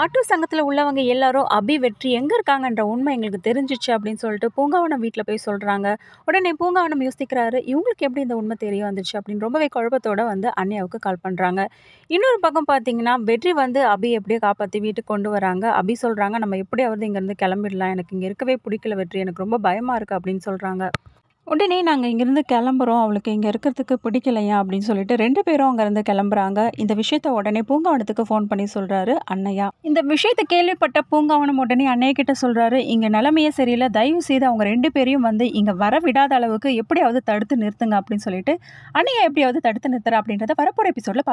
auto சங்கத்தில் உள்ளவங்க எல்லாரும் அபி வெற்றி எங்கே இருக்காங்கன்ற உண்மை எங்களுக்கு தெரிஞ்சிச்சு அப்படின்னு சொல்லிட்டு பூங்காவனம் வீட்டில் போய் சொல்கிறாங்க உடனே பூங்காவனம் யோசிக்கிறாரு இவங்களுக்கு எப்படி இந்த உண்மை தெரிய வந்துச்சு அப்படின்னு ரொம்பவே குழப்பத்தோடு வந்து அன்னியாவுக்கு கால் பண்ணுறாங்க இன்னொரு பக்கம் பார்த்தீங்கன்னா வெற்றி வந்து அபி எப்படியோ காப்பாற்றி வீட்டுக்கு கொண்டு வராங்க அபி சொல்கிறாங்க நம்ம எப்படியாவது இங்கேருந்து கிளம்பிடலாம் எனக்கு இங்கே இருக்கவே பிடிக்கல வெற்றி எனக்கு ரொம்ப பயமாக இருக்குது அப்படின்னு சொல்கிறாங்க உடனே நாங்கள் இங்கேருந்து கிளம்புறோம் அவளுக்கு இங்கே இருக்கிறதுக்கு பிடிக்கலையா அப்படின்னு சொல்லிட்டு ரெண்டு பேரும் அங்கேருந்து கிளம்புறாங்க இந்த விஷயத்த உடனே பூங்காவனத்துக்கு ஃபோன் பண்ணி சொல்கிறாரு அண்ணையா இந்த விஷயத்தை கேள்விப்பட்ட பூங்காவனம் உடனே அண்ணைய கிட்ட சொல்கிறாரு இங்கே நிலமையே சரியில்லை தயவு செய்து அவங்க ரெண்டு பேரையும் வந்து இங்கே வர விடாத அளவுக்கு எப்படியாவது தடுத்து நிறுத்துங்க அப்படின்னு சொல்லிட்டு அண்ணையா எப்படியாவது தடுத்து நிறுத்துற அப்படின்றத வரப்போகிற எபிசோடில்